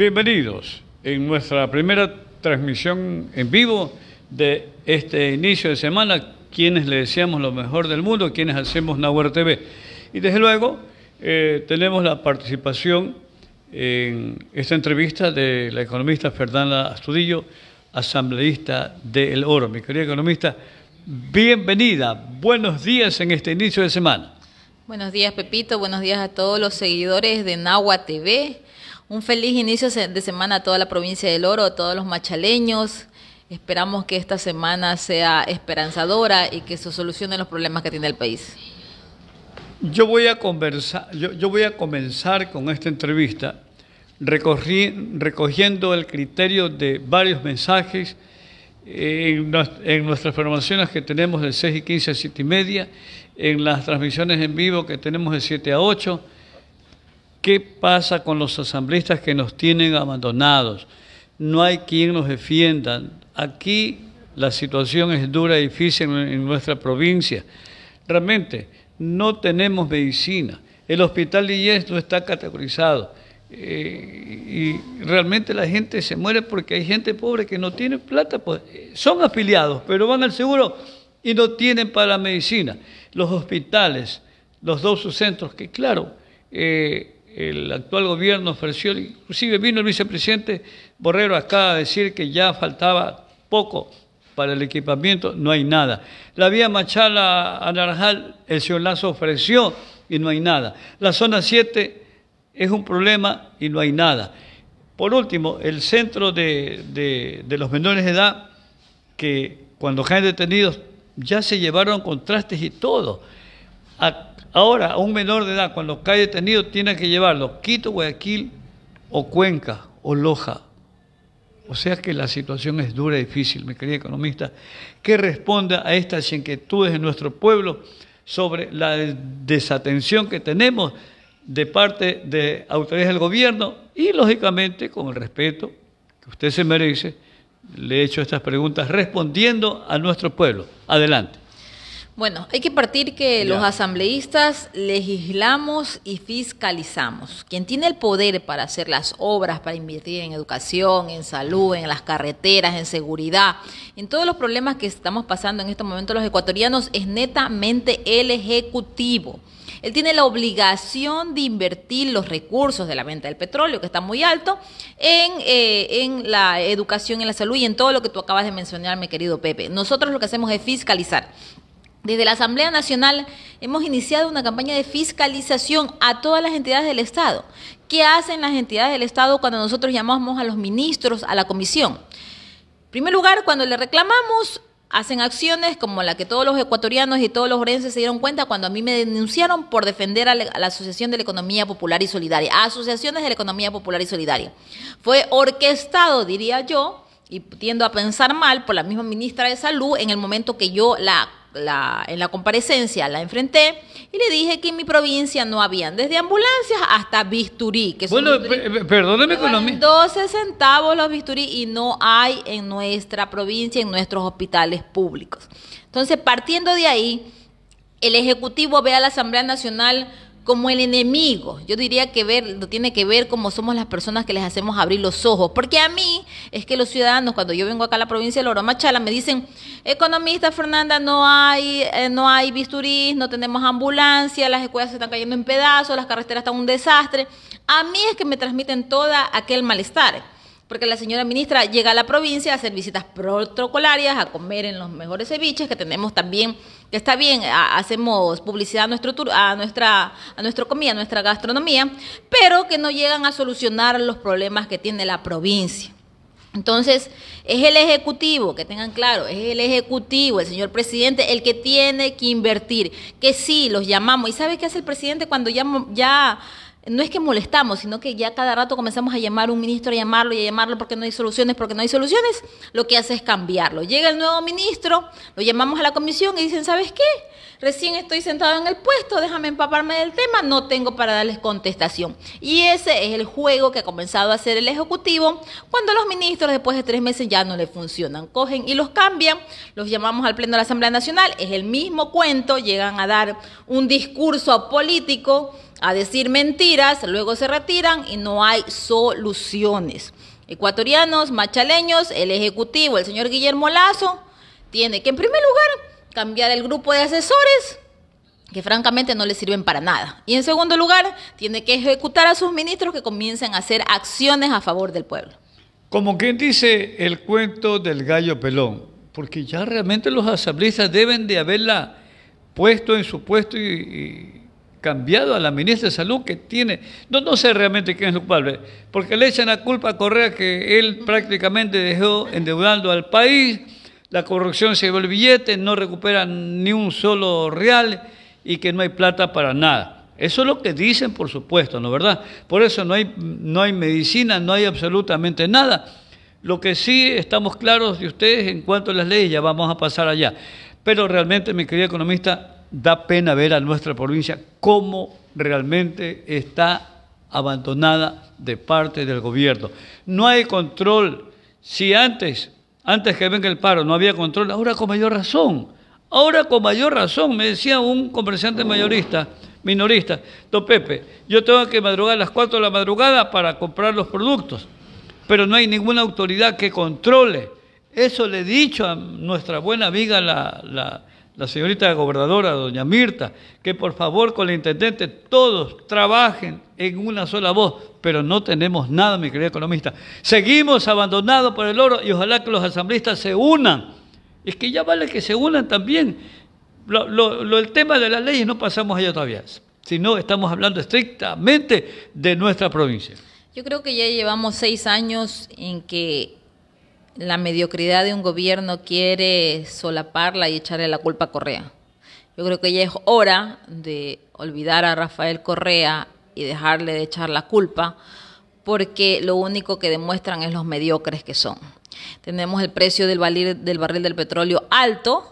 Bienvenidos en nuestra primera transmisión en vivo de este inicio de semana, quienes le deseamos lo mejor del mundo, quienes hacemos Nahuer TV. Y desde luego eh, tenemos la participación en esta entrevista de la economista Fernanda Astudillo, asambleísta de El Oro. Mi querida economista, bienvenida, buenos días en este inicio de semana. Buenos días Pepito, buenos días a todos los seguidores de Nahua TV un feliz inicio de semana a toda la provincia del Oro, a todos los machaleños. Esperamos que esta semana sea esperanzadora y que se solucionen los problemas que tiene el país. Yo voy a, conversar, yo, voy a comenzar con esta entrevista recogiendo el criterio de varios mensajes eh, en, en nuestras formaciones que tenemos de 6 y 15 a 7 y media, en las transmisiones en vivo que tenemos de 7 a 8 ¿Qué pasa con los asambleístas que nos tienen abandonados? No hay quien nos defienda. Aquí la situación es dura y difícil en nuestra provincia. Realmente no tenemos medicina. El hospital de IES no está categorizado. Eh, y realmente la gente se muere porque hay gente pobre que no tiene plata. Pues, son afiliados, pero van al seguro y no tienen para la medicina. Los hospitales, los dos centros, que claro, eh, el actual gobierno ofreció, inclusive vino el vicepresidente Borrero acá a decir que ya faltaba poco para el equipamiento, no hay nada. La vía Machala a Naranjal, el señor Lazo ofreció y no hay nada. La zona 7 es un problema y no hay nada. Por último, el centro de, los menores de edad, que cuando caen detenidos ya se llevaron contrastes y todo. Ahora, un menor de edad, cuando cae detenido, tiene que llevarlo Quito, Guayaquil o Cuenca o Loja. O sea que la situación es dura y difícil, mi quería economista, que responda a estas inquietudes de nuestro pueblo sobre la desatención que tenemos de parte de autoridades del gobierno y, lógicamente, con el respeto que usted se merece, le he hecho estas preguntas respondiendo a nuestro pueblo. Adelante. Bueno, hay que partir que los asambleístas legislamos y fiscalizamos. Quien tiene el poder para hacer las obras, para invertir en educación, en salud, en las carreteras, en seguridad, en todos los problemas que estamos pasando en este momento los ecuatorianos, es netamente el Ejecutivo. Él tiene la obligación de invertir los recursos de la venta del petróleo, que está muy alto, en, eh, en la educación, en la salud y en todo lo que tú acabas de mencionar, mi querido Pepe. Nosotros lo que hacemos es fiscalizar. Desde la Asamblea Nacional hemos iniciado una campaña de fiscalización a todas las entidades del Estado. ¿Qué hacen las entidades del Estado cuando nosotros llamamos a los ministros a la comisión? En primer lugar, cuando le reclamamos, hacen acciones como la que todos los ecuatorianos y todos los orenses se dieron cuenta cuando a mí me denunciaron por defender a la Asociación de la Economía Popular y Solidaria, a Asociaciones de la Economía Popular y Solidaria. Fue orquestado, diría yo, y tiendo a pensar mal por la misma ministra de Salud en el momento que yo la en la comparecencia la enfrenté y le dije que en mi provincia no habían desde ambulancias hasta bisturí. Que son 12 centavos los bisturí y no hay en nuestra provincia, en nuestros hospitales públicos. Entonces, partiendo de ahí, el Ejecutivo ve a la Asamblea Nacional como el enemigo. Yo diría que ver, lo tiene que ver como somos las personas que les hacemos abrir los ojos. Porque a mí es que los ciudadanos, cuando yo vengo acá a la provincia de Loro Machala, me dicen, economista Fernanda, no hay, eh, no hay bisturís, no tenemos ambulancia, las escuelas se están cayendo en pedazos, las carreteras están un desastre. A mí es que me transmiten todo aquel malestar porque la señora ministra llega a la provincia a hacer visitas protocolarias, a comer en los mejores ceviches que tenemos también, que está bien, hacemos publicidad a nuestro a nuestra a nuestra comida, a nuestra gastronomía, pero que no llegan a solucionar los problemas que tiene la provincia. Entonces, es el Ejecutivo, que tengan claro, es el Ejecutivo, el señor presidente, el que tiene que invertir, que sí, los llamamos. ¿Y sabe qué hace el presidente cuando ya no es que molestamos, sino que ya cada rato comenzamos a llamar a un ministro, a llamarlo y a llamarlo porque no hay soluciones, porque no hay soluciones, lo que hace es cambiarlo. Llega el nuevo ministro, lo llamamos a la comisión y dicen, ¿sabes qué? Recién estoy sentado en el puesto, déjame empaparme del tema, no tengo para darles contestación. Y ese es el juego que ha comenzado a hacer el Ejecutivo cuando los ministros después de tres meses ya no le funcionan. Cogen y los cambian, los llamamos al Pleno de la Asamblea Nacional, es el mismo cuento, llegan a dar un discurso político a decir mentiras, luego se retiran y no hay soluciones. Ecuatorianos, machaleños, el Ejecutivo, el señor Guillermo Lazo, tiene que en primer lugar cambiar el grupo de asesores que francamente no le sirven para nada. Y en segundo lugar, tiene que ejecutar a sus ministros que comiencen a hacer acciones a favor del pueblo. Como quien dice el cuento del gallo pelón, porque ya realmente los asambleístas deben de haberla puesto en su puesto y cambiado a la ministra de Salud que tiene, no, no sé realmente quién es el culpable, porque le echan la culpa a Correa que él prácticamente dejó endeudando al país, la corrupción se llevó el billete, no recuperan ni un solo real y que no hay plata para nada. Eso es lo que dicen, por supuesto, ¿no verdad? Por eso no hay, no hay medicina, no hay absolutamente nada. Lo que sí estamos claros de ustedes en cuanto a las leyes, ya vamos a pasar allá. Pero realmente, mi querido economista, da pena ver a nuestra provincia cómo realmente está abandonada de parte del gobierno. No hay control. Si antes, antes que venga el paro, no había control, ahora con mayor razón. Ahora con mayor razón, me decía un comerciante mayorista, minorista, don Pepe, yo tengo que madrugar a las 4 de la madrugada para comprar los productos, pero no hay ninguna autoridad que controle. Eso le he dicho a nuestra buena amiga la, la la señorita gobernadora, doña Mirta, que por favor con la intendente todos trabajen en una sola voz, pero no tenemos nada, mi querido economista. Seguimos abandonados por el oro y ojalá que los asambleístas se unan. Es que ya vale que se unan también. Lo, lo, el tema de las leyes no pasamos allá todavía, sino estamos hablando estrictamente de nuestra provincia. Yo creo que ya llevamos seis años en que la mediocridad de un gobierno quiere solaparla y echarle la culpa a Correa. Yo creo que ya es hora de olvidar a Rafael Correa y dejarle de echar la culpa, porque lo único que demuestran es los mediocres que son. Tenemos el precio del barril del, petróleo alto,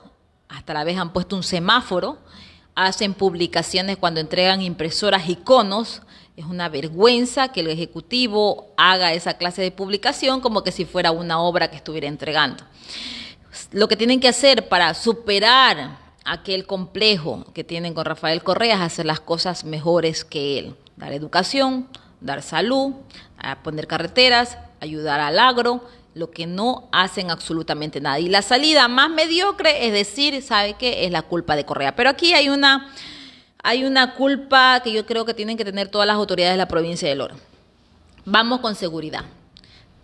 hasta la vez han puesto un semáforo, hacen publicaciones cuando entregan impresoras y conos, es una vergüenza que el Ejecutivo haga esa clase de publicación como que si fuera una obra que estuviera entregando. Lo que tienen que hacer para superar aquel complejo que tienen con Rafael Correa es hacer las cosas mejores que él. Dar educación, dar salud, poner carreteras, ayudar al agro, lo que no hacen absolutamente nada. Y la salida más mediocre es decir, ¿sabe qué? Es la culpa de Correa. Pero aquí hay una hay una culpa que yo creo que tienen que tener todas las autoridades de la provincia del Oro. Vamos con seguridad.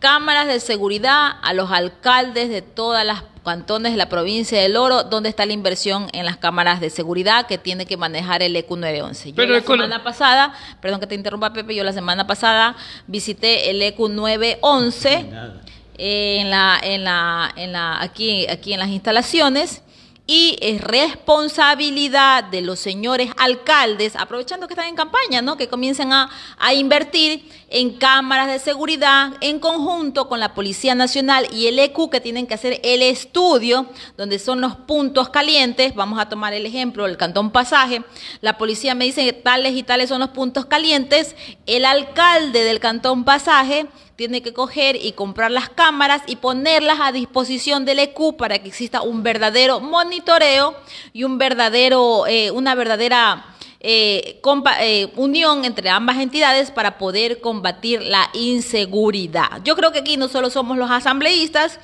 Cámaras de seguridad a los alcaldes de todas las cantones de la provincia del Oro, donde está la inversión en las cámaras de seguridad que tiene que manejar el EQ911. Yo la semana pasada, perdón que te interrumpa Pepe, yo la semana pasada visité el EQ911 eh, en la, en la, en la, aquí, aquí en las instalaciones y es responsabilidad de los señores alcaldes, aprovechando que están en campaña, ¿no? que comiencen a, invertir en cámaras de seguridad en conjunto con la Policía Nacional y el EQ, que tienen que hacer el estudio, donde son los puntos calientes. Vamos a tomar el ejemplo, del Cantón Pasaje. La policía me dice que tales y tales son los puntos calientes. El alcalde del Cantón Pasaje tiene que coger y comprar las cámaras y ponerlas a disposición del EQ para que exista un verdadero monitoreo y un verdadero, eh, una verdadera eh, eh, unión entre ambas entidades para poder combatir la inseguridad. Yo creo que aquí no solo somos los asambleístas,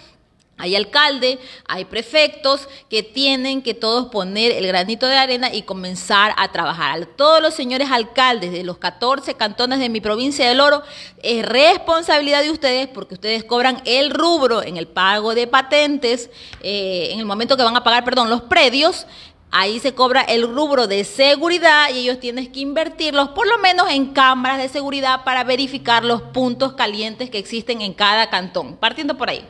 hay alcalde, hay prefectos que tienen que todos poner el granito de arena y comenzar a trabajar. Todos los señores alcaldes de los 14 cantones de mi provincia del Oro, es responsabilidad de ustedes porque ustedes cobran el rubro en el pago de patentes, eh, en el momento que van a pagar, perdón, los predios. Ahí se cobra el rubro de seguridad y ellos tienen que invertirlos por lo menos en cámaras de seguridad para verificar los puntos calientes que existen en cada cantón. Partiendo por ahí.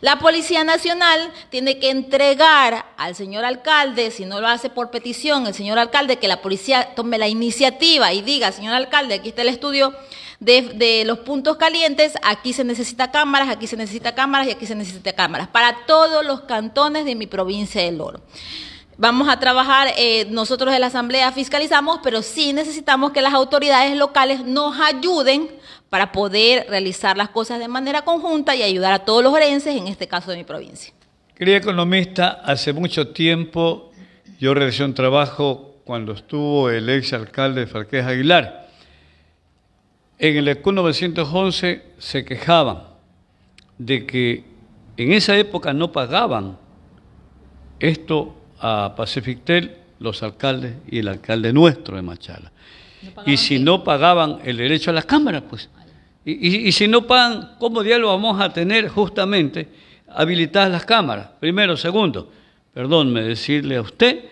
La Policía Nacional tiene que entregar al señor alcalde, si no lo hace por petición, el señor alcalde, que la policía tome la iniciativa y diga, señor alcalde, aquí está el estudio de, los puntos calientes, aquí se necesita cámaras, aquí se necesita cámaras y aquí se necesita cámaras, para todos los cantones de mi provincia del Oro. Vamos a trabajar, eh, nosotros en la Asamblea fiscalizamos, pero sí necesitamos que las autoridades locales nos ayuden para poder realizar las cosas de manera conjunta y ayudar a todos los orenses, en este caso de mi provincia. Querida economista, hace mucho tiempo yo realizé un trabajo cuando estuvo el ex alcalde Farqués Aguilar. En el ECU 911 se quejaban de que en esa época no pagaban esto a Pacifictel los alcaldes y el alcalde nuestro de Machala. y si no pagaban el derecho a las cámaras, pues y, si no pagan, ¿cómo diablos vamos a tener justamente habilitadas las cámaras? Primero, segundo, perdónme decirle a usted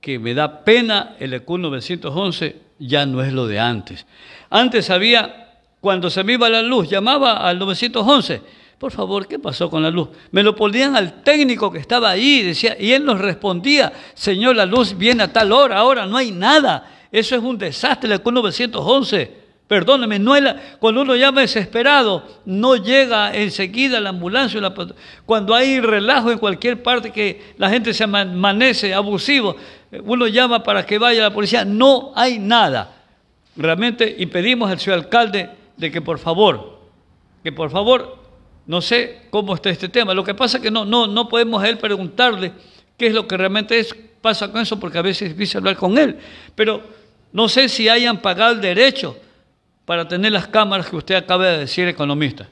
que me da pena el e ECU 911, ya no es lo de antes. Antes había, cuando se me iba la luz, llamaba al 911. Por favor, ¿qué pasó con la luz? Me lo ponían al técnico que estaba ahí, decía, y él nos respondía, señor, la luz viene a tal hora, ahora no hay nada. Eso es un desastre, el e ECU 911. Perdóneme, cuando uno llama desesperado, no llega enseguida la ambulancia. cuando hay relajo en cualquier parte que la gente se amanece abusivo, uno llama para que vaya la policía. No hay nada. Realmente, y pedimos al señor alcalde de que por favor, que por favor, no sé cómo está este tema. Lo que pasa es que no, no, no podemos a él preguntarle qué es lo que realmente es, pasa con eso, porque a veces es difícil hablar con él. Pero no sé si hayan pagado el derecho para tener las cámaras que usted acaba de decir, economista?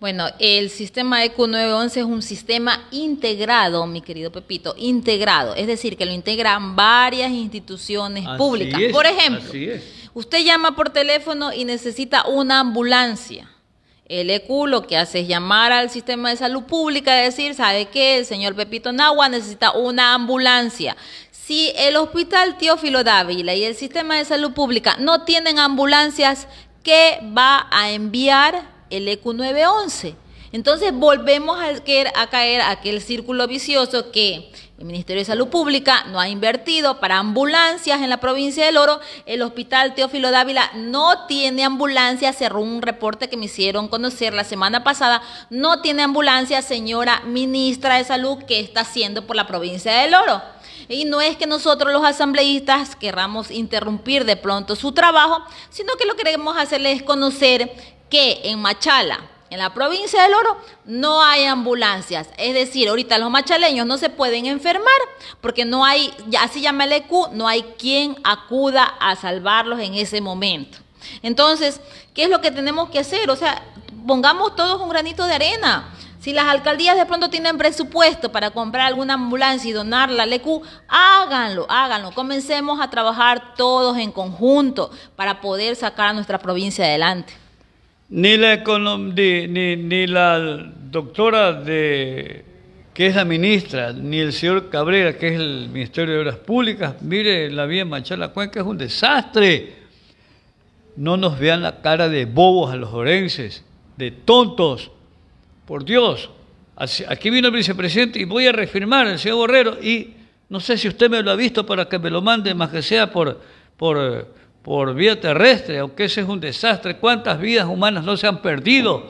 Bueno, el sistema ECU 911 es un sistema integrado, mi querido Pepito, integrado, es decir, que lo integran varias instituciones públicas. por ejemplo, usted llama por teléfono y necesita una ambulancia. El EQ lo que hace es llamar al sistema de salud pública y decir, ¿sabe qué? El señor Pepito Nagua necesita una ambulancia. Si el hospital Teófilo Dávila y el sistema de salud pública no tienen ambulancias, ¿qué va a enviar el EQ 911? Entonces volvemos a a caer a aquel círculo vicioso que el Ministerio de Salud Pública no ha invertido para ambulancias en la provincia del Oro. El Hospital Teófilo Dávila no tiene ambulancia, cerró un reporte que me hicieron conocer la semana pasada. No tiene ambulancia, señora ministra de Salud, que está haciendo por la provincia del Oro. Y no es que nosotros los asambleístas querramos interrumpir de pronto su trabajo, sino que lo que queremos hacerle es conocer que en Machala, en la provincia del Oro no hay ambulancias. Es decir, ahorita los machaleños no se pueden enfermar porque no hay, así el EQ, no hay quien acuda a salvarlos en ese momento. Entonces, ¿qué es lo que tenemos que hacer? O sea, pongamos todos un granito de arena. Si las alcaldías de pronto tienen presupuesto para comprar alguna ambulancia y donarla al EQ, háganlo, háganlo. Comencemos a trabajar todos en conjunto para poder sacar a nuestra provincia adelante ni la, ni, ni la doctora de que es la ministra, ni el señor Cabrera, que es el Ministerio de Obras Públicas, mire, la vía Machala Cuenca es un desastre. No nos vean la cara de bobos a los orenses, de tontos. Por Dios, aquí vino el vicepresidente y voy a reafirmar el señor Borrero y no sé si usted me lo ha visto para que me lo mande, más que sea por, por por vía terrestre, aunque ese es un desastre. ¿Cuántas vidas humanas no se han perdido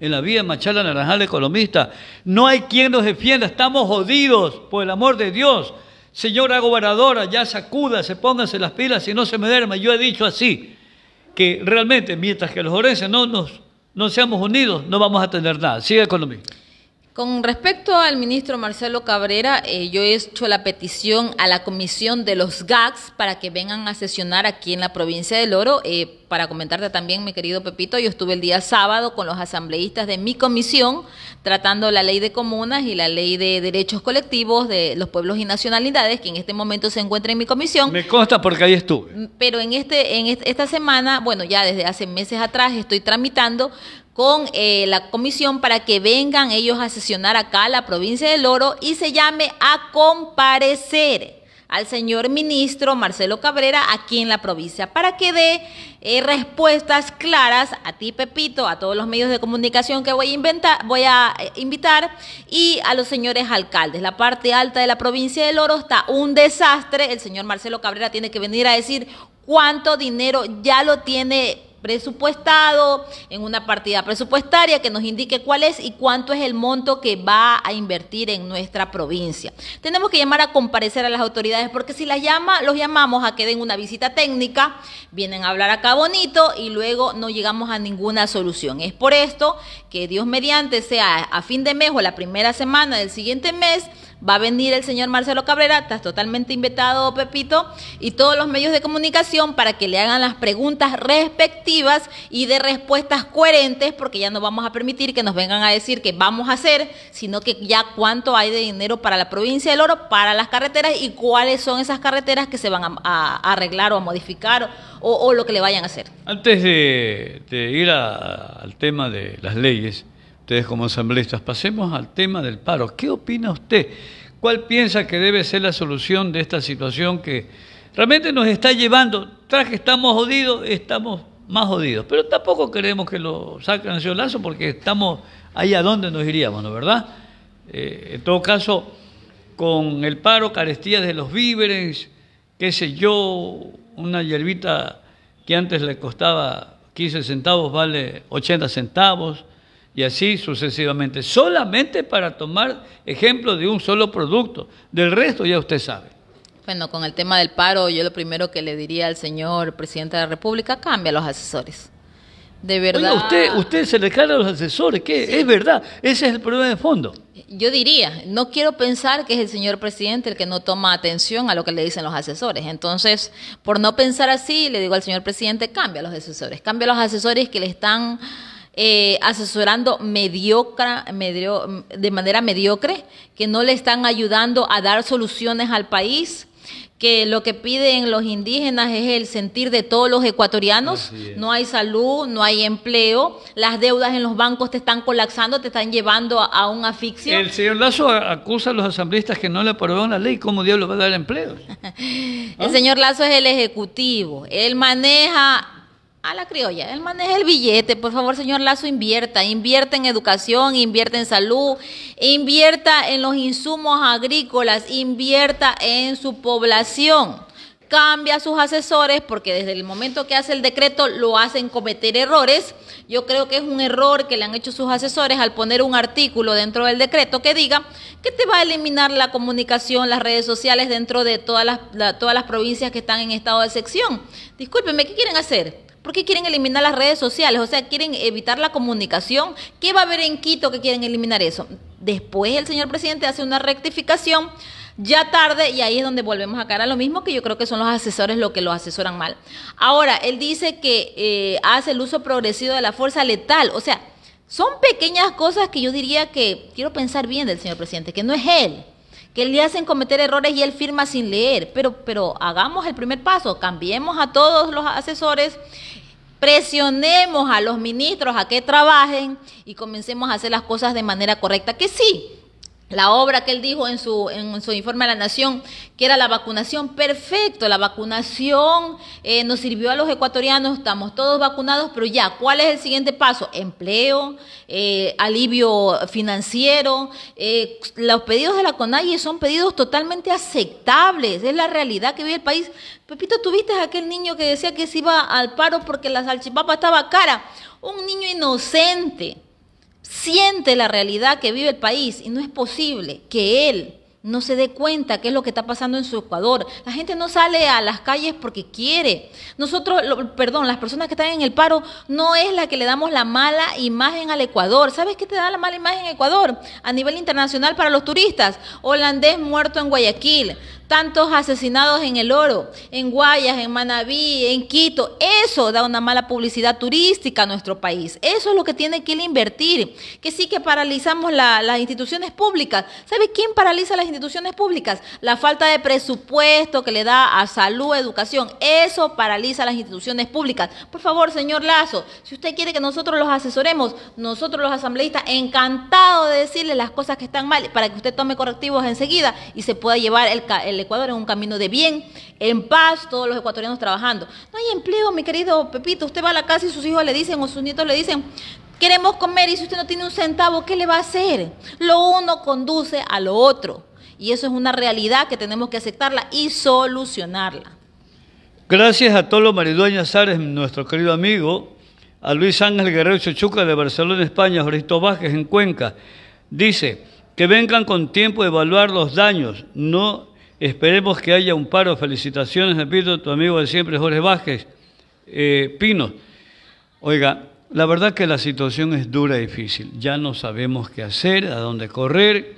en la vía Machala Naranjal, economista? No hay quien nos defienda, estamos jodidos, por el amor de Dios. Señora gobernadora, ya sacuda, se pónganse las pilas y no se me derma. Yo he dicho así, que realmente mientras que los orenses no nos no seamos unidos, no vamos a tener nada. Sigue economista. Con respecto al ministro Marcelo Cabrera, eh, yo he hecho la petición a la comisión de los GACs para que vengan a sesionar aquí en la provincia del Oro. Eh, para comentarte también, mi querido Pepito, yo estuve el día sábado con los asambleístas de mi comisión tratando la ley de comunas y la ley de derechos colectivos de los pueblos y nacionalidades, que en este momento se encuentra en mi comisión. Me consta porque ahí estuve. Pero en, este, en esta semana, bueno, ya desde hace meses atrás estoy tramitando con eh, la comisión para que vengan ellos a sesionar acá la provincia del Oro y se llame a comparecer al señor ministro Marcelo Cabrera aquí en la provincia para que dé eh, respuestas claras a ti Pepito, a todos los medios de comunicación que voy a, inventar, voy a eh, invitar y a los señores alcaldes. La parte alta de la provincia del Oro está un desastre, el señor Marcelo Cabrera tiene que venir a decir cuánto dinero ya lo tiene presupuestado en una partida presupuestaria que nos indique cuál es y cuánto es el monto que va a invertir en nuestra provincia. Tenemos que llamar a comparecer a las autoridades porque si las llama, los llamamos a que den una visita técnica, vienen a hablar acá bonito y luego no llegamos a ninguna solución. Es por esto que Dios mediante sea a fin de mes o la primera semana del siguiente mes, Va a venir el señor Marcelo Cabrera, está totalmente invitado, Pepito, y todos los medios de comunicación para que le hagan las preguntas respectivas y de respuestas coherentes, porque ya no vamos a permitir que nos vengan a decir que vamos a hacer, sino que ya cuánto hay de dinero para la provincia del Oro, para las carreteras y cuáles son esas carreteras que se van a, arreglar o a modificar o, lo que le vayan a hacer. Antes de, ir al tema de las leyes, ustedes como asambleístas. Pasemos al tema del paro. ¿Qué opina usted? ¿Cuál piensa que debe ser la solución de esta situación que realmente nos está llevando? Tras que estamos jodidos, estamos más jodidos. Pero tampoco queremos que lo saquen el lazo porque estamos ahí a donde nos iríamos, ¿no verdad? Eh, en todo caso, con el paro, carestía de los víveres, qué sé yo, una hierbita que antes le costaba 15 centavos vale 80 centavos, y así sucesivamente, solamente para tomar ejemplo de un solo producto. Del resto ya usted sabe. Bueno, con el tema del paro, yo lo primero que le diría al señor presidente de la República, cambia los asesores. De verdad. usted, usted se le carga a los asesores, ¿qué? es verdad, ese es el problema de fondo. Yo diría, no quiero pensar que es el señor presidente el que no toma atención a lo que le dicen los asesores. Entonces, por no pensar así, le digo al señor presidente, cambia los asesores, cambia los asesores que le están eh, asesorando mediocre de manera mediocre, que no le están ayudando a dar soluciones al país que lo que piden los indígenas es el sentir de todos los ecuatorianos, no hay salud, no hay empleo, las deudas en los bancos te están colapsando, te están llevando a, una un El señor Lazo acusa a los asambleístas que no le aprobaron la ley, ¿cómo diablos va a dar empleo? el señor Lazo es el ejecutivo, él maneja a la criolla. Él maneja el billete. Por favor, señor Lazo, invierta. Invierta en educación, invierta en salud, invierta en los insumos agrícolas, invierta en su población. Cambia a sus asesores porque desde el momento que hace el decreto lo hacen cometer errores. Yo creo que es un error que le han hecho sus asesores al poner un artículo dentro del decreto que diga que te va a eliminar la comunicación, las redes sociales dentro de todas las, todas las provincias que están en estado de sección. Discúlpeme, ¿qué quieren hacer? qué quieren eliminar las redes sociales, o sea, quieren evitar la comunicación. ¿Qué va a haber en Quito que quieren eliminar eso? Después el señor presidente hace una rectificación ya tarde y ahí es donde volvemos a cara a lo mismo que yo creo que son los asesores los que los asesoran mal. Ahora, él dice que eh, hace el uso progresivo de la fuerza letal, o sea, son pequeñas cosas que yo diría que quiero pensar bien del señor presidente, que no es él que le hacen cometer errores y él firma sin leer. Pero, pero hagamos el primer paso, cambiemos a todos los asesores, presionemos a los ministros a que trabajen y comencemos a hacer las cosas de manera correcta. Que sí, la obra que él dijo en su, en su informe a la Nación, que era la vacunación. Perfecto, la vacunación eh, nos sirvió a los ecuatorianos, estamos todos vacunados, pero ya, ¿cuál es el siguiente paso? Empleo, eh, alivio financiero. Eh, los pedidos de la CONAIE son pedidos totalmente aceptables, es la realidad que vive el país. Pepito, ¿tuviste a aquel niño que decía que se iba al paro porque la salchipapa estaba cara? Un niño inocente siente la realidad que vive el país y no es posible que él no se dé cuenta qué es lo que está pasando en su Ecuador. La gente no sale a las calles porque quiere. Nosotros, perdón, las personas que están en el paro no es la que le damos la mala imagen al Ecuador. ¿Sabes qué te da la mala imagen Ecuador? A nivel internacional para los turistas. Holandés muerto en Guayaquil tantos asesinados en El Oro, en Guayas, en Manabí, en Quito. Eso da una mala publicidad turística a nuestro país. Eso es lo que tiene que invertir. Que sí que paralizamos las instituciones públicas. ¿Sabe quién paraliza las instituciones públicas? La falta de presupuesto que le da a salud, educación. Eso paraliza las instituciones públicas. Por favor, señor Lazo, si usted quiere que nosotros los asesoremos, nosotros los asambleístas, encantados de decirle las cosas que están mal para que usted tome correctivos enseguida y se pueda llevar el el Ecuador es un camino de bien, en paz, todos los ecuatorianos trabajando. No hay empleo, mi querido Pepito. Usted va a la casa y sus hijos le dicen o sus nietos le dicen, queremos comer y si usted no tiene un centavo, ¿qué le va a hacer? Lo uno conduce a lo otro. Y eso es una realidad que tenemos que aceptarla y solucionarla. Gracias a Tolo Maridueña Sárez, nuestro querido amigo, a Luis Ángel Guerrero Chuchuca de Barcelona, España, Jorito Vázquez en Cuenca. Dice que vengan con tiempo a evaluar los daños, no Esperemos que haya un paro. Felicitaciones, repito, tu amigo de siempre, Jorge Vázquez. Eh, Pino, oiga, la verdad que la situación es dura y difícil. Ya no sabemos qué hacer, a dónde correr.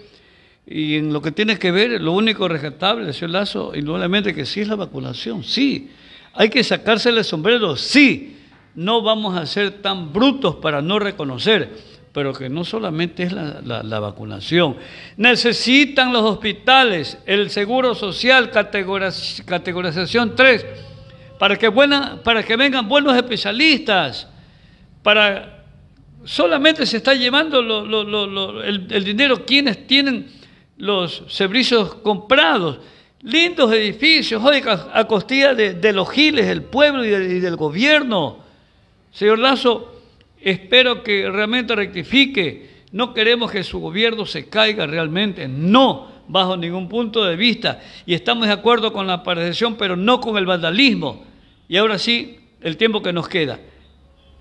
Y en lo que tiene que ver, lo único rescatable, señor Lazo, indudablemente que sí es la vacunación, sí. Hay que sacársele el sombrero, sí. No vamos a ser tan brutos para no reconocer pero que no solamente es la, vacunación. Necesitan los hospitales, el seguro social, categorización 3, para que, buena, para que vengan buenos especialistas, para... Solamente se está llevando el, dinero quienes tienen los servicios comprados lindos edificios, hoy a costilla de, los giles, del pueblo y, del gobierno. Señor Lazo, Espero que realmente rectifique. No queremos que su gobierno se caiga realmente. No, bajo ningún punto de vista. Y estamos de acuerdo con la paralización, pero no con el vandalismo. Y ahora sí, el tiempo que nos queda.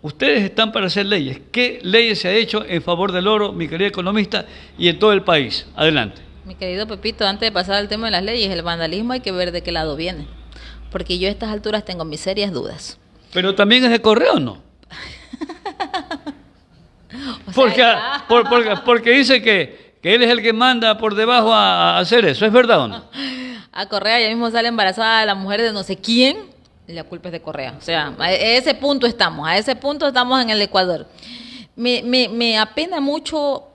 Ustedes están para hacer leyes. ¿Qué leyes se ha hecho en favor del oro, mi querido economista, y en todo el país? Adelante. Mi querido Pepito, antes de pasar al tema de las leyes, el vandalismo hay que ver de qué lado viene. Porque yo a estas alturas tengo mis serias dudas. Pero también es de correo, ¿no? porque, porque, dice que, él es el que manda por debajo a, hacer eso, ¿es verdad o no? A Correa ya mismo sale embarazada la mujer de no sé quién, la culpa es de Correa. O sea, a ese punto estamos, a ese punto estamos en el Ecuador. Me, me, apena mucho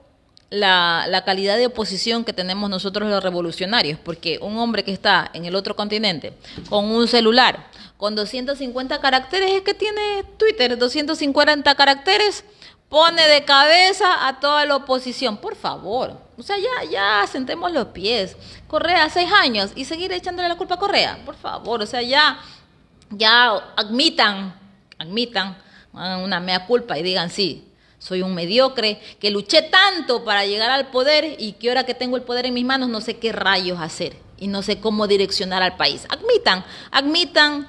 la, la calidad de oposición que tenemos nosotros los revolucionarios, porque un hombre que está en el otro continente con un celular, con 250 caracteres, es que tiene Twitter 250 caracteres, pone de cabeza a toda la oposición, por favor. O sea, ya, ya sentemos los pies. Correa, seis años, y seguir echándole la culpa a Correa, por favor. O sea, ya, ya admitan, admitan ah, una mea culpa y digan sí. Soy un mediocre que luché tanto para llegar al poder y que ahora que tengo el poder en mis manos no sé qué rayos hacer y no sé cómo direccionar al país. Admitan, admitan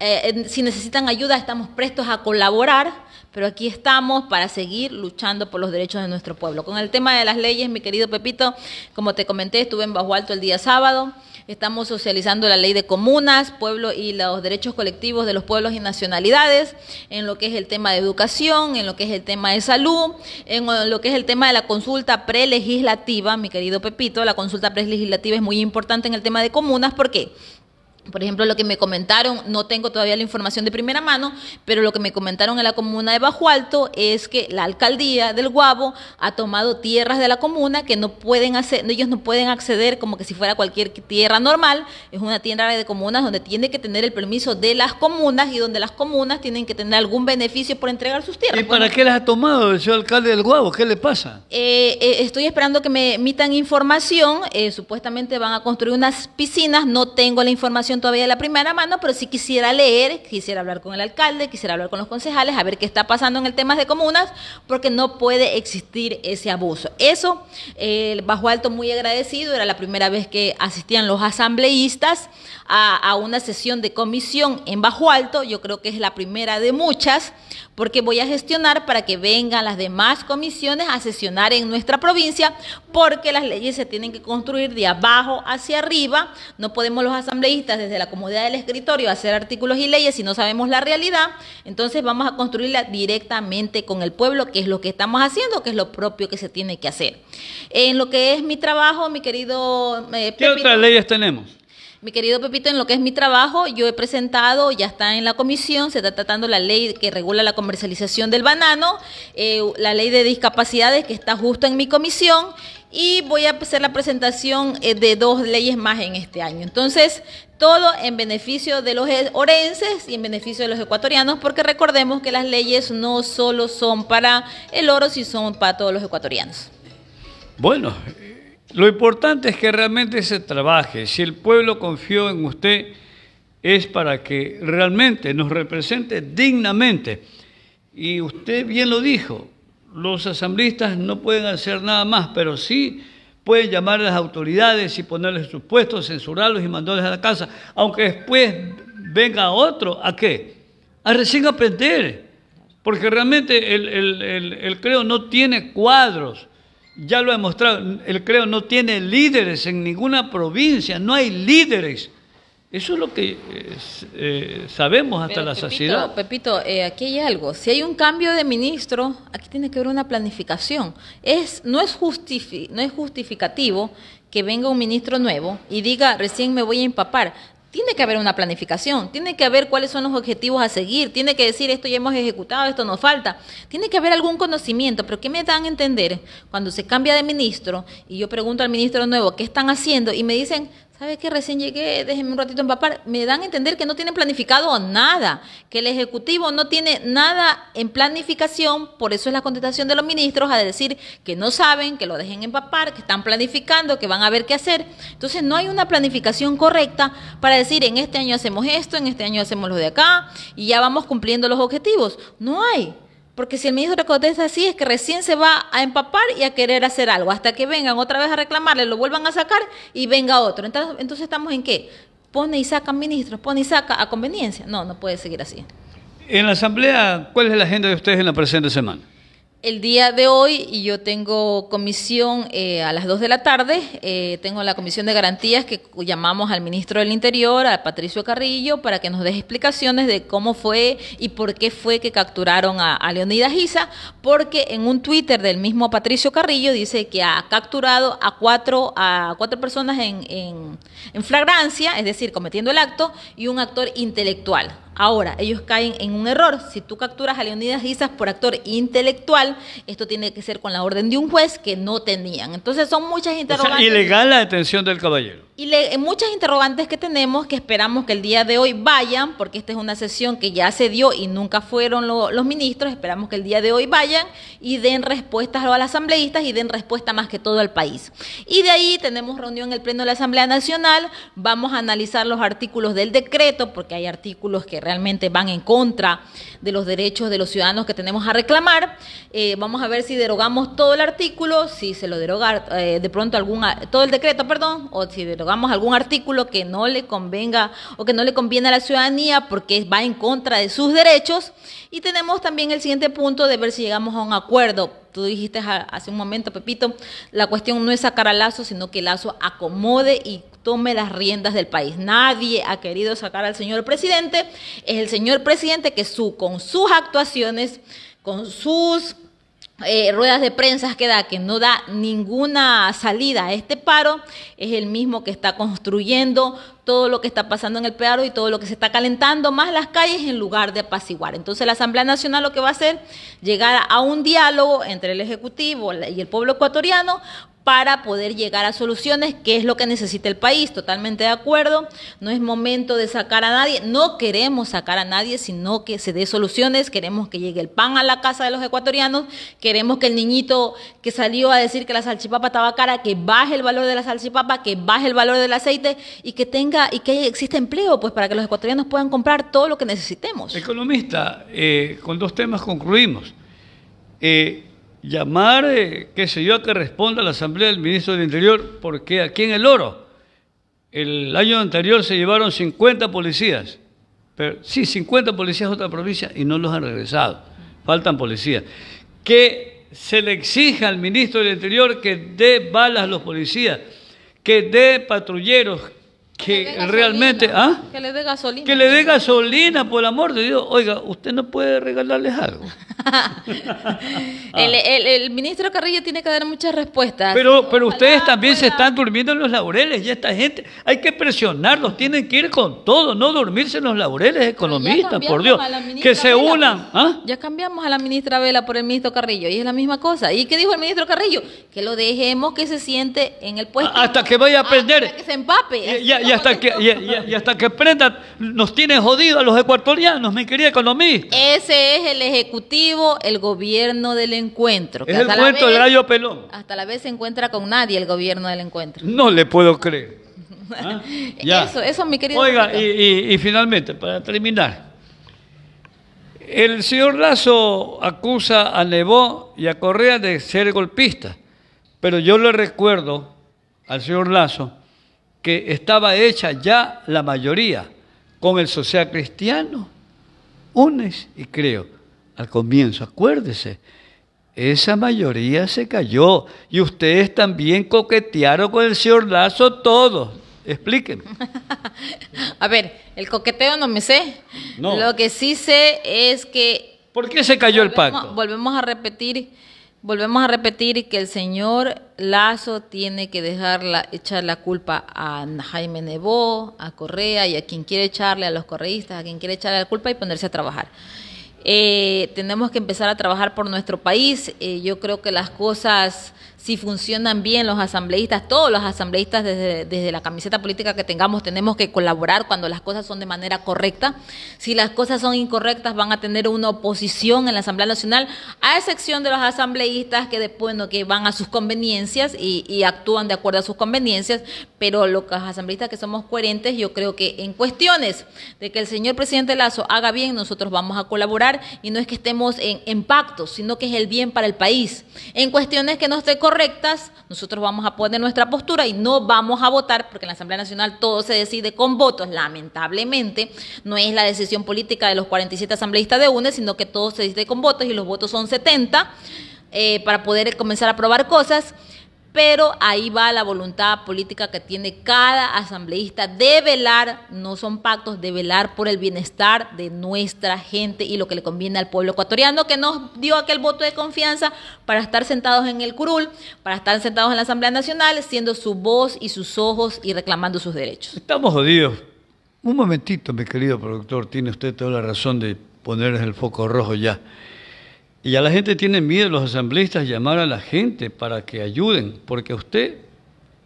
eh, si necesitan ayuda, estamos prestos a colaborar, pero aquí estamos para seguir luchando por los derechos de nuestro pueblo. Con el tema de las leyes, mi querido Pepito, como te comenté, estuve en Bajo Alto el día sábado. Estamos socializando la ley de comunas, pueblo y los derechos colectivos de los pueblos y nacionalidades, en lo que es el tema de educación, en lo que es el tema de salud, en lo que es el tema de la consulta prelegislativa, mi querido Pepito. La consulta prelegislativa es muy importante en el tema de comunas, ¿por qué? Por ejemplo, lo que me comentaron, no tengo todavía la información de primera mano, pero lo que me comentaron en la comuna de Bajo Alto es que la alcaldía del Guabo ha tomado tierras de la comuna que no pueden hacer, ellos no pueden acceder como que si fuera cualquier tierra normal, es una tierra de comunas donde tiene que tener el permiso de las comunas y donde las comunas tienen que tener algún beneficio por entregar sus tierras. ¿Y para qué las ha tomado el señor alcalde del Guabo? ¿Qué le pasa? Eh, eh, estoy esperando que me emitan información, eh, supuestamente van a construir unas piscinas, no tengo la información todavía de la primera mano, pero sí quisiera leer, quisiera hablar con el alcalde, quisiera hablar con los concejales, a ver qué está pasando en el tema de comunas, porque no puede existir ese abuso. Eso, el eh, Bajo Alto muy agradecido, era la primera vez que asistían los asambleístas a, una sesión de comisión en Bajo Alto, yo creo que es la primera de muchas, porque voy a gestionar para que vengan las demás comisiones a sesionar en nuestra provincia, porque las leyes se tienen que construir de abajo hacia arriba, no podemos los asambleístas desde la comodidad del escritorio hacer artículos y leyes si no sabemos la realidad, entonces vamos a construirla directamente con el pueblo, que es lo que estamos haciendo, que es lo propio que se tiene que hacer. En lo que es mi trabajo, mi querido... Eh, ¿Qué otras leyes tenemos? Mi querido Pepito, en lo que es mi trabajo, yo he presentado, ya está en la comisión, se está tratando la ley que regula la comercialización del banano, eh, la ley de discapacidades que está justo en mi comisión y voy a hacer la presentación eh, de dos leyes más en este año. Entonces, todo en beneficio de los orenses y en beneficio de los ecuatorianos, porque recordemos que las leyes no solo son para el oro, sino son para todos los ecuatorianos. Bueno, lo importante es que realmente se trabaje. Si el pueblo confió en usted, es para que realmente nos represente dignamente. Y usted bien lo dijo, los asambleístas no pueden hacer nada más, pero sí pueden llamar a las autoridades y ponerles sus puestos, censurarlos y mandarles a la casa, aunque después venga otro, ¿a qué? A recién aprender, porque realmente el, el creo no tiene cuadros ya lo ha demostrado, el creo no tiene líderes en ninguna provincia, no hay líderes. Eso es lo que eh, eh, sabemos hasta la saciedad. Pepito, eh, aquí hay algo. Si hay un cambio de ministro, aquí tiene que haber una planificación. Es, no, es no es justificativo que venga un ministro nuevo y diga, recién me voy a empapar tiene que haber una planificación, tiene que haber cuáles son los objetivos a seguir, tiene que decir esto ya hemos ejecutado, esto nos falta, tiene que haber algún conocimiento, pero ¿qué me dan a entender cuando se cambia de ministro y yo pregunto al ministro nuevo, ¿qué están haciendo? Y me dicen, ¿Sabes qué? Recién llegué, déjenme un ratito empapar. Me dan a entender que no tienen planificado nada, que el Ejecutivo no tiene nada en planificación, por eso es la contestación de los ministros a decir que no saben, que lo dejen empapar, que están planificando, que van a ver qué hacer. Entonces no hay una planificación correcta para decir en este año hacemos esto, en este año hacemos lo de acá y ya vamos cumpliendo los objetivos. No hay. Porque si el ministro contesta así, es que recién se va a empapar y a querer hacer algo. Hasta que vengan otra vez a reclamarle, lo vuelvan a sacar y venga otro. Entonces, entonces estamos en qué? Pone y saca ministros, pone y saca a conveniencia. No, no puede seguir así. En la Asamblea, ¿cuál es la agenda de ustedes en la presente semana? el día de hoy y yo tengo comisión eh, a las 2 de la tarde, eh, tengo la comisión de garantías que llamamos al ministro del Interior, a Patricio Carrillo, para que nos dé explicaciones de cómo fue y por qué fue que capturaron a, Leonidas Isa, porque en un Twitter del mismo Patricio Carrillo dice que ha capturado a cuatro, a cuatro personas en, en, flagrancia, es decir, cometiendo el acto, y un actor intelectual. Ahora, ellos caen en un error. Si tú capturas a Leonidas Issa por actor intelectual, esto tiene que ser con la orden de un juez que no tenían. Entonces son muchas interrogantes. y ilegal la detención del caballero. Y eh, muchas interrogantes que tenemos que esperamos que el día de hoy vayan, porque esta es una sesión que ya se dio y nunca fueron los ministros, esperamos que el día de hoy vayan y den respuestas a los asambleístas y den respuesta más que todo al país. Y de ahí tenemos reunión en el Pleno de la Asamblea Nacional, vamos a analizar los artículos del decreto, porque hay artículos que realmente van en contra de los derechos de los ciudadanos que tenemos a reclamar. Eh, vamos a ver si derogamos todo el artículo, si se lo derogar eh, de pronto algún, todo el decreto, perdón, o si derogamos algún artículo que no le convenga o que no le conviene a la ciudadanía porque va en contra de sus derechos. Y tenemos también el siguiente punto de ver si llegamos a un acuerdo tú dijiste hace un momento, Pepito, la cuestión no es sacar al Lazo, sino que el Lazo acomode y tome las riendas del país. Nadie ha querido sacar al señor presidente. Es el señor presidente que su, con sus actuaciones, con sus eh, ruedas de prensa que da, que no da ninguna salida a este paro, es el mismo que está construyendo todo lo que está pasando en el paro y todo lo que se está calentando más las calles en lugar de apaciguar. Entonces la Asamblea Nacional lo que va a hacer, llegar a un diálogo entre el Ejecutivo y el pueblo ecuatoriano para poder llegar a soluciones, que es lo que necesita el país. Totalmente de acuerdo, no es momento de sacar a nadie, no queremos sacar a nadie, sino que se dé soluciones, queremos que llegue el pan a la casa de los ecuatorianos, queremos que el niñito que salió a decir que la salchipapa estaba cara, que baje el valor de la salchipapa, que baje el valor del aceite y que tenga y que exista empleo, pues para que los ecuatorianos puedan comprar todo lo que necesitemos. Economista, eh, con dos temas concluimos. Eh, llamar, que eh, qué sé yo, a que responda a la Asamblea del Ministro del Interior, porque aquí en el Oro, el año anterior se llevaron 50 policías, pero, sí, 50 policías de otra provincia y no los han regresado, faltan policías. Que se le exija al Ministro del Interior que dé balas a los policías, que dé patrulleros, que, realmente... ¿ah? Que le dé gasolina. Que le dé gasolina, por el amor de Dios. Oiga, usted no puede regalarles algo. el, ministro Carrillo tiene que dar muchas respuestas. Pero, pero ustedes también se están durmiendo en los laureles y esta gente hay que presionarlos, tienen que ir con todo, no dormirse en los laureles economistas, por Dios. Que se unan. ¿ah? Ya cambiamos a la ministra Vela por el ministro Carrillo y es la misma cosa. ¿Y qué dijo el ministro Carrillo? Que lo dejemos que se siente en el puesto. Hasta que vaya a aprender. Hasta que se empape. Y, hasta, que, y, hasta que prenda, nos tiene jodido a los ecuatorianos, mi querida economista. Ese es el ejecutivo el gobierno del encuentro. es el cuento de Rayo pelón. Hasta la vez se encuentra con nadie el gobierno del encuentro. No le puedo creer. Ah, eso, eso, mi querido. Oiga, y, finalmente, para terminar, el señor Lazo acusa a Nebó y a Correa de ser golpistas, pero yo le recuerdo al señor Lazo que estaba hecha ya la mayoría con el social cristiano, UNES y creo al comienzo, acuérdese, esa mayoría se cayó y ustedes también coquetearon con el señor Lazo todos. expliquen. A ver, el coqueteo no me sé. Lo que sí sé es que... ¿Por qué se cayó el pacto? Volvemos a repetir. Volvemos a repetir que el señor Lazo tiene que dejar echar la culpa a Jaime Nebo a Correa y a quien quiere echarle a los correístas, a quien quiere echarle la culpa y ponerse a trabajar. Eh, tenemos que empezar a trabajar por nuestro país. Eh, yo creo que las cosas si funcionan bien los asambleístas, todos los asambleístas desde, desde la camiseta política que tengamos tenemos que colaborar cuando las cosas son de manera correcta. Si las cosas son incorrectas van a tener una oposición en la Asamblea Nacional, a excepción de los asambleístas que después que van a sus conveniencias y, actúan de acuerdo a sus conveniencias, pero los asambleístas que somos coherentes, yo creo que en cuestiones de que el señor presidente Lazo haga bien, nosotros vamos a colaborar y no es que estemos en, en pactos, sino que es el bien para el país. En cuestiones que no esté correctas, nosotros vamos a poner nuestra postura y no vamos a votar, porque en la Asamblea Nacional todo se decide con votos, lamentablemente. No es la decisión política de los 47 asambleístas de Unes sino que todo se decide con votos y los votos son 70 eh, para poder comenzar a aprobar cosas pero ahí va la voluntad política que tiene cada asambleísta de velar, no son pactos, de velar por el bienestar de nuestra gente y lo que le conviene al pueblo ecuatoriano que nos dio aquel voto de confianza para estar sentados en el curul, para estar sentados en la Asamblea Nacional, siendo su voz y sus ojos y reclamando sus derechos. Estamos jodidos. Un momentito, mi querido productor, tiene usted toda la razón de poner el foco rojo ya. Y ya la gente tiene miedo, los asambleístas, llamar a la gente para que ayuden, porque usted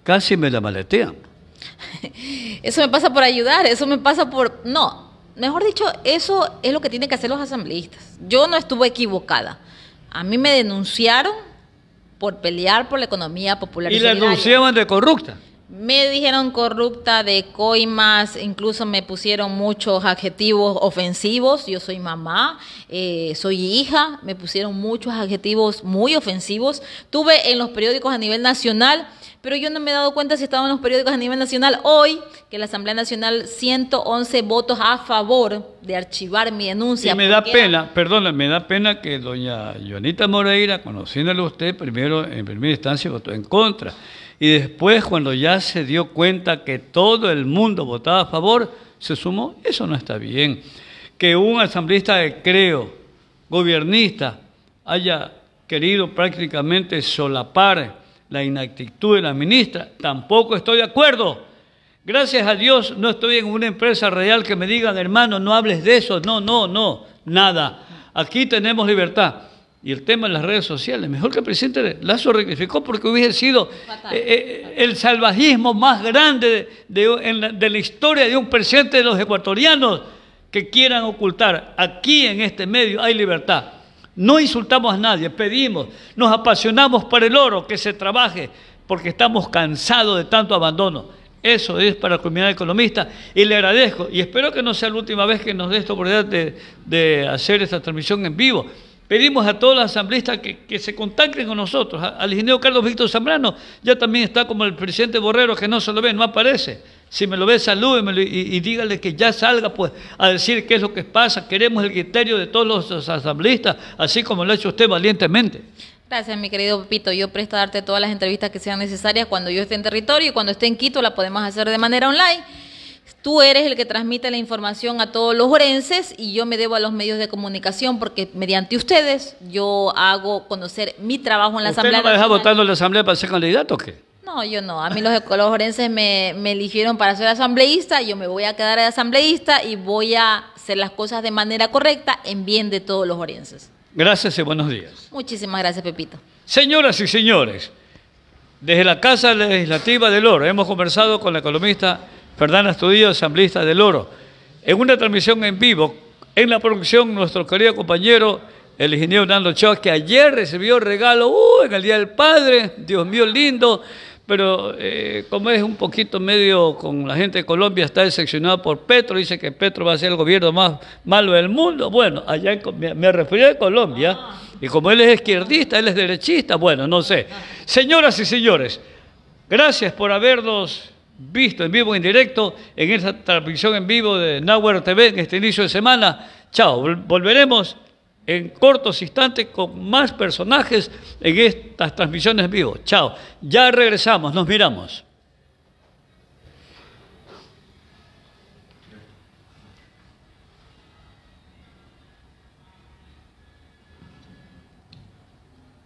casi me la maletea. Eso me pasa por ayudar, eso me pasa por... No, mejor dicho, eso es lo que tienen que hacer los asambleístas. Yo no estuve equivocada. A mí me denunciaron por pelear por la economía popular. Y, y la denunciaban de corrupta. Me dijeron corrupta de coimas, incluso me pusieron muchos adjetivos ofensivos. Yo soy mamá, eh, soy hija, me pusieron muchos adjetivos muy ofensivos. Tuve en los periódicos a nivel nacional, pero yo no me he dado cuenta si estaba en los periódicos a nivel nacional hoy, que la Asamblea Nacional 111 votos a favor de archivar mi denuncia. Y me da pena, perdona, me da pena que doña Joanita Moreira, conociéndolo usted, primero en primera instancia votó en contra. Y después, cuando ya se dio cuenta que todo el mundo votaba a favor, se sumó. Eso no está bien. Que un asambleísta de creo, gobernista, haya querido prácticamente solapar la inactitud de la ministra, tampoco estoy de acuerdo. Gracias a Dios no estoy en una empresa real que me digan, hermano, no hables de eso. No, no, no, nada. Aquí tenemos libertad y el tema de las redes sociales. Mejor que el presidente Lazo rectificó porque hubiese sido eh, eh, el salvajismo más grande de, la, historia de un presidente de los ecuatorianos que quieran ocultar. Aquí en este medio hay libertad. No insultamos a nadie, pedimos, nos apasionamos por el oro, que se trabaje, porque estamos cansados de tanto abandono. Eso es para el comunidad economista y le agradezco y espero que no sea la última vez que nos dé esta oportunidad de hacer esta transmisión en vivo. Pedimos a todos los asambleístas que, se contacten con nosotros. Al ingeniero Carlos Víctor Zambrano ya también está como el presidente Borrero que no se lo ve, no aparece. Si me lo ve, salúdemelo y, dígale que ya salga pues, a decir qué es lo que pasa. Queremos el criterio de todos los asambleístas, así como lo ha hecho usted valientemente. Gracias, mi querido Pepito. Yo presto a darte todas las entrevistas que sean necesarias cuando yo esté en territorio y cuando esté en Quito la podemos hacer de manera online. Tú eres el que transmite la información a todos los orenses y yo me debo a los medios de comunicación porque mediante ustedes yo hago conocer mi trabajo en la Asamblea. ¿Usted no a dejar votando en la Asamblea para ser candidato o qué? No, yo no. A mí los, los orenses me, eligieron para ser asambleísta. Yo me voy a quedar asambleísta y voy a hacer las cosas de manera correcta en bien de todos los orenses. Gracias y buenos días. Muchísimas gracias, Pepito. Señoras y señores, desde la Casa Legislativa del Oro hemos conversado con la economista Fernanda Estudillo, asambleísta del Oro. En una transmisión en vivo, en la producción, nuestro querido compañero, el ingeniero Nando Chávez, que ayer recibió regalo uh, en el Día del Padre, Dios mío, lindo, pero eh, como es un poquito medio con la gente de Colombia, está decepcionado por Petro, dice que Petro va a ser el gobierno más malo del mundo. Bueno, allá me, me refería a Colombia, y como él es izquierdista, él es derechista, bueno, no sé. Señoras y señores, gracias por habernos visto en vivo, en directo, en esta transmisión en vivo de Nowhere TV en este inicio de semana. Chao, volveremos en cortos instantes con más personajes en estas transmisiones en vivo. Chao, ya regresamos, nos miramos.